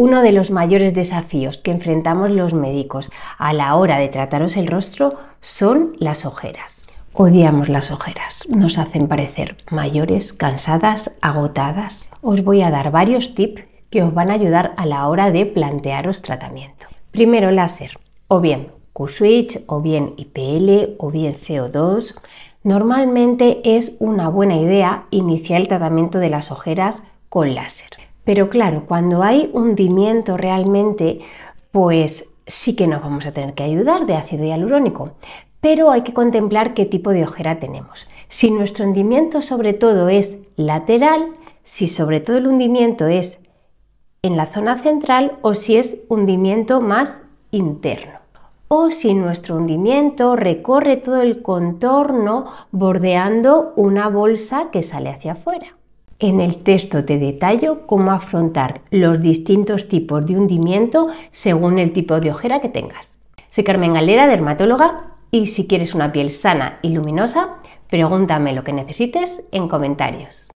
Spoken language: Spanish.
Uno de los mayores desafíos que enfrentamos los médicos a la hora de trataros el rostro son las ojeras. Odiamos las ojeras, nos hacen parecer mayores, cansadas, agotadas. Os voy a dar varios tips que os van a ayudar a la hora de plantearos tratamiento. Primero, láser, o bien Q-Switch, o bien IPL, o bien CO2. Normalmente es una buena idea iniciar el tratamiento de las ojeras con láser pero claro, cuando hay hundimiento realmente, pues sí que nos vamos a tener que ayudar de ácido hialurónico. Pero hay que contemplar qué tipo de ojera tenemos. Si nuestro hundimiento sobre todo es lateral, si sobre todo el hundimiento es en la zona central o si es hundimiento más interno o si nuestro hundimiento recorre todo el contorno bordeando una bolsa que sale hacia afuera. En el texto te detallo cómo afrontar los distintos tipos de hundimiento según el tipo de ojera que tengas. Soy Carmen Galera, dermatóloga, y si quieres una piel sana y luminosa, pregúntame lo que necesites en comentarios.